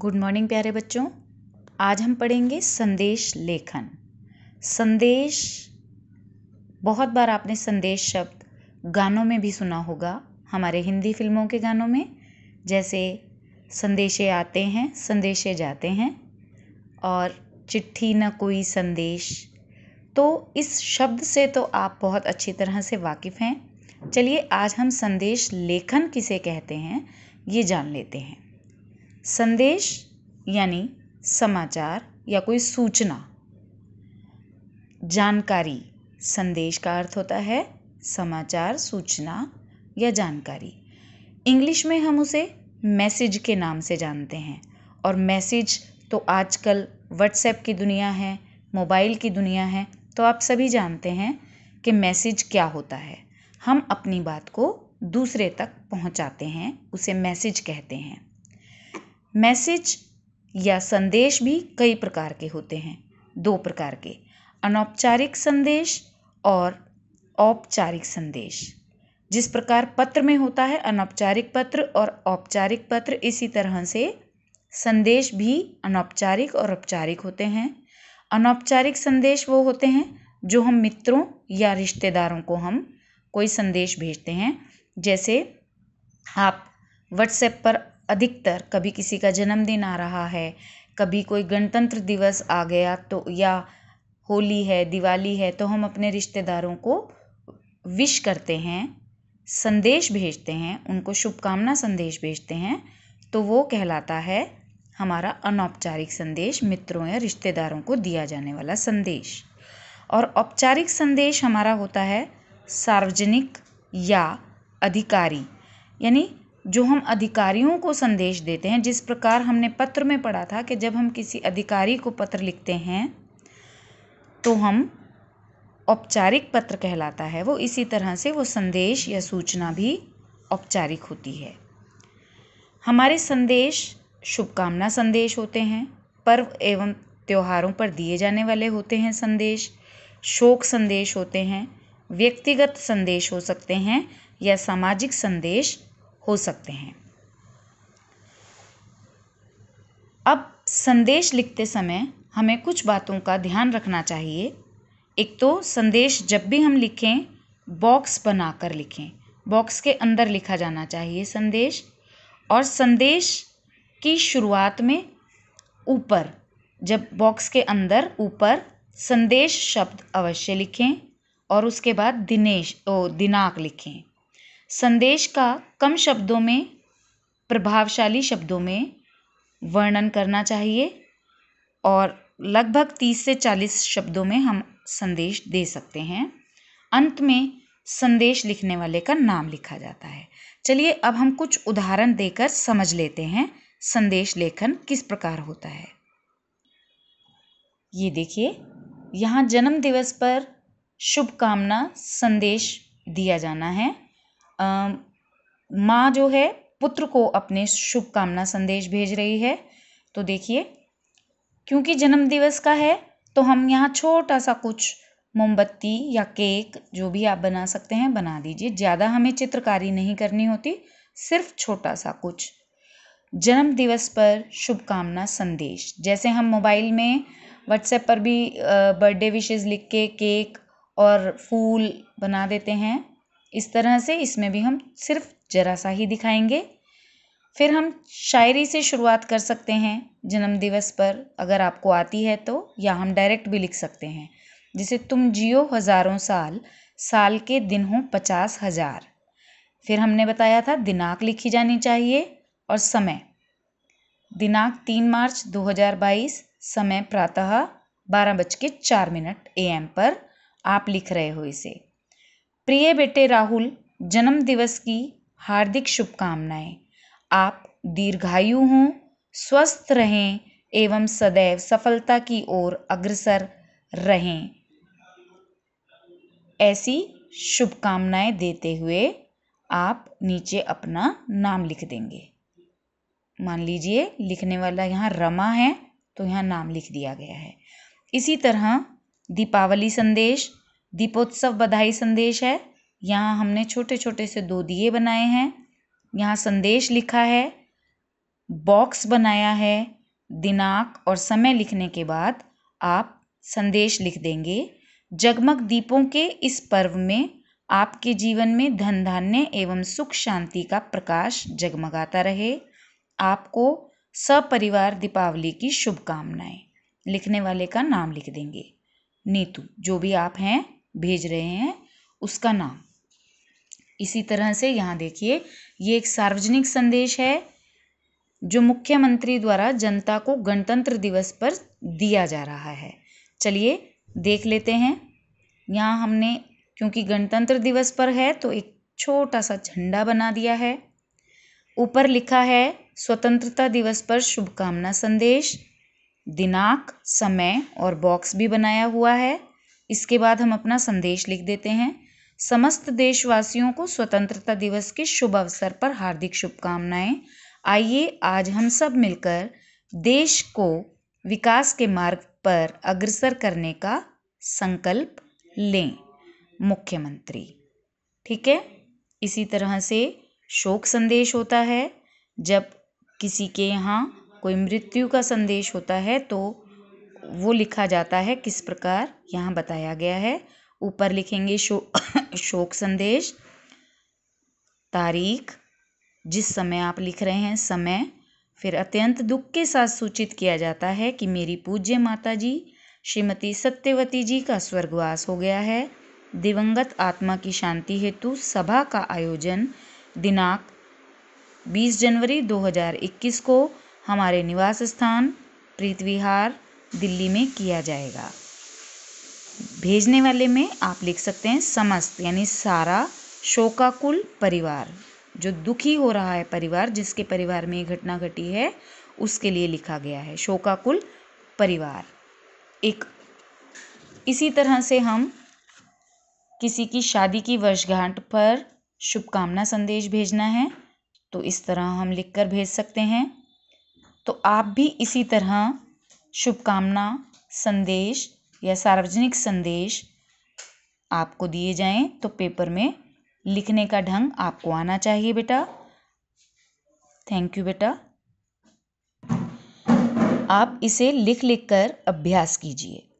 good morning प्यारे बच्चों आज हम पढ़ेंगे संदेश लेखन संदेश बहुत बार आपने संदेश शब्द गानों में भी सुना होगा हमारे हिंदी फिल्मों के गानों में जैसे संदेशे आते हैं संदेशे जाते हैं और चिट्ठी न कोई संदेश तो इस शब्द से तो आप बहुत अच्छी तरह से वाकिफ़ हैं चलिए आज हम संदेश लेखन किसे कहते हैं ये जान लेते हैं संदेश यानी समाचार या कोई सूचना जानकारी संदेश का अर्थ होता है समाचार सूचना या जानकारी इंग्लिश में हम उसे मैसेज के नाम से जानते हैं और मैसेज तो आजकल व्हाट्सएप की दुनिया है मोबाइल की दुनिया है तो आप सभी जानते हैं कि मैसेज क्या होता है हम अपनी बात को दूसरे तक पहुंचाते हैं उसे मैसेज कहते हैं मैसेज या संदेश भी कई प्रकार के होते हैं दो प्रकार के अनौपचारिक संदेश और औपचारिक संदेश जिस प्रकार पत्र में होता है अनौपचारिक पत्र और औपचारिक पत्र इसी तरह से संदेश भी अनौपचारिक और औपचारिक होते हैं अनौपचारिक संदेश वो होते हैं जो हम मित्रों या रिश्तेदारों को हम कोई संदेश भेजते हैं जैसे आप व्हाट्सएप पर अधिकतर कभी किसी का जन्मदिन आ रहा है कभी कोई गणतंत्र दिवस आ गया तो या होली है दिवाली है तो हम अपने रिश्तेदारों को विश करते हैं संदेश भेजते हैं उनको शुभकामना संदेश भेजते हैं तो वो कहलाता है हमारा अनौपचारिक संदेश मित्रों या रिश्तेदारों को दिया जाने वाला संदेश और औपचारिक संदेश हमारा होता है सार्वजनिक या अधिकारी यानी जो हम अधिकारियों को संदेश देते हैं जिस प्रकार हमने पत्र में पढ़ा था कि जब हम किसी अधिकारी को पत्र लिखते हैं तो हम औपचारिक पत्र कहलाता है वो इसी तरह से वो संदेश या सूचना भी औपचारिक होती है हमारे संदेश शुभकामना संदेश होते हैं पर्व एवं त्योहारों पर दिए जाने वाले होते हैं संदेश शोक संदेश होते हैं व्यक्तिगत संदेश हो सकते हैं या सामाजिक संदेश हो सकते हैं अब संदेश लिखते समय हमें कुछ बातों का ध्यान रखना चाहिए एक तो संदेश जब भी हम लिखें बॉक्स बनाकर लिखें बॉक्स के अंदर लिखा जाना चाहिए संदेश और संदेश की शुरुआत में ऊपर जब बॉक्स के अंदर ऊपर संदेश शब्द अवश्य लिखें और उसके बाद दिनेश ओ दिनांक लिखें संदेश का कम शब्दों में प्रभावशाली शब्दों में वर्णन करना चाहिए और लगभग तीस से चालीस शब्दों में हम संदेश दे सकते हैं अंत में संदेश लिखने वाले का नाम लिखा जाता है चलिए अब हम कुछ उदाहरण देकर समझ लेते हैं संदेश लेखन किस प्रकार होता है ये देखिए यहाँ जन्मदिवस पर शुभकामना संदेश दिया जाना है माँ जो है पुत्र को अपने शुभकामना संदेश भेज रही है तो देखिए क्योंकि जन्मदिवस का है तो हम यहाँ छोटा सा कुछ मोमबत्ती या केक जो भी आप बना सकते हैं बना दीजिए ज़्यादा हमें चित्रकारी नहीं करनी होती सिर्फ छोटा सा कुछ जन्म दिवस पर शुभकामना संदेश जैसे हम मोबाइल में व्हाट्सएप पर भी बर्थडे विशेज़ लिख के केक और फूल बना देते हैं इस तरह से इसमें भी हम सिर्फ ज़रा सा ही दिखाएंगे फिर हम शायरी से शुरुआत कर सकते हैं जन्मदिवस पर अगर आपको आती है तो या हम डायरेक्ट भी लिख सकते हैं जिसे तुम जियो हज़ारों साल साल के दिन हो पचास हज़ार फिर हमने बताया था दिनांक लिखी जानी चाहिए और समय दिनांक तीन मार्च 2022 समय प्रातः बारह बज के चार मिनट ए पर आप लिख रहे हो इसे प्रिय बेटे राहुल जन्मदिवस की हार्दिक शुभकामनाएं आप दीर्घायु हों स्वस्थ रहें एवं सदैव सफलता की ओर अग्रसर रहें ऐसी शुभकामनाएं देते हुए आप नीचे अपना नाम लिख देंगे मान लीजिए लिखने वाला यहाँ रमा है तो यहाँ नाम लिख दिया गया है इसी तरह दीपावली संदेश दीपोत्सव बधाई संदेश है यहाँ हमने छोटे छोटे से दो दिए बनाए हैं यहाँ संदेश लिखा है बॉक्स बनाया है दिनांक और समय लिखने के बाद आप संदेश लिख देंगे जगमग दीपों के इस पर्व में आपके जीवन में धन धान्य एवं सुख शांति का प्रकाश जगमगाता रहे आपको सपरिवार दीपावली की शुभकामनाएं लिखने वाले का नाम लिख देंगे नीतू जो भी आप हैं भेज रहे हैं उसका नाम इसी तरह से यहाँ देखिए ये एक सार्वजनिक संदेश है जो मुख्यमंत्री द्वारा जनता को गणतंत्र दिवस पर दिया जा रहा है चलिए देख लेते हैं यहाँ हमने क्योंकि गणतंत्र दिवस पर है तो एक छोटा सा झंडा बना दिया है ऊपर लिखा है स्वतंत्रता दिवस पर शुभकामना संदेश दिनांक समय और बॉक्स भी बनाया हुआ है इसके बाद हम अपना संदेश लिख देते हैं समस्त देशवासियों को स्वतंत्रता दिवस के शुभ अवसर पर हार्दिक शुभकामनाएं आइए आज हम सब मिलकर देश को विकास के मार्ग पर अग्रसर करने का संकल्प लें मुख्यमंत्री ठीक है इसी तरह से शोक संदेश होता है जब किसी के यहाँ कोई मृत्यु का संदेश होता है तो वो लिखा जाता है किस प्रकार यहाँ बताया गया है ऊपर लिखेंगे शो शोक संदेश तारीख जिस समय आप लिख रहे हैं समय फिर अत्यंत दुख के साथ सूचित किया जाता है कि मेरी पूज्य माता जी श्रीमती सत्यवती जी का स्वर्गवास हो गया है दिवंगत आत्मा की शांति हेतु सभा का आयोजन दिनांक 20 जनवरी 2021 को हमारे निवास स्थान प्रीतविहार दिल्ली में किया जाएगा भेजने वाले में आप लिख सकते हैं समस्त यानी सारा शोकाकुल परिवार जो दुखी हो रहा है परिवार जिसके परिवार में ये घटना घटी है उसके लिए लिखा गया है शोकाकुल परिवार एक इसी तरह से हम किसी की शादी की वर्षगांठ पर शुभकामना संदेश भेजना है तो इस तरह हम लिख कर भेज सकते हैं तो आप भी इसी तरह शुभकामना संदेश या सार्वजनिक संदेश आपको दिए जाएं तो पेपर में लिखने का ढंग आपको आना चाहिए बेटा थैंक यू बेटा आप इसे लिख लिख कर अभ्यास कीजिए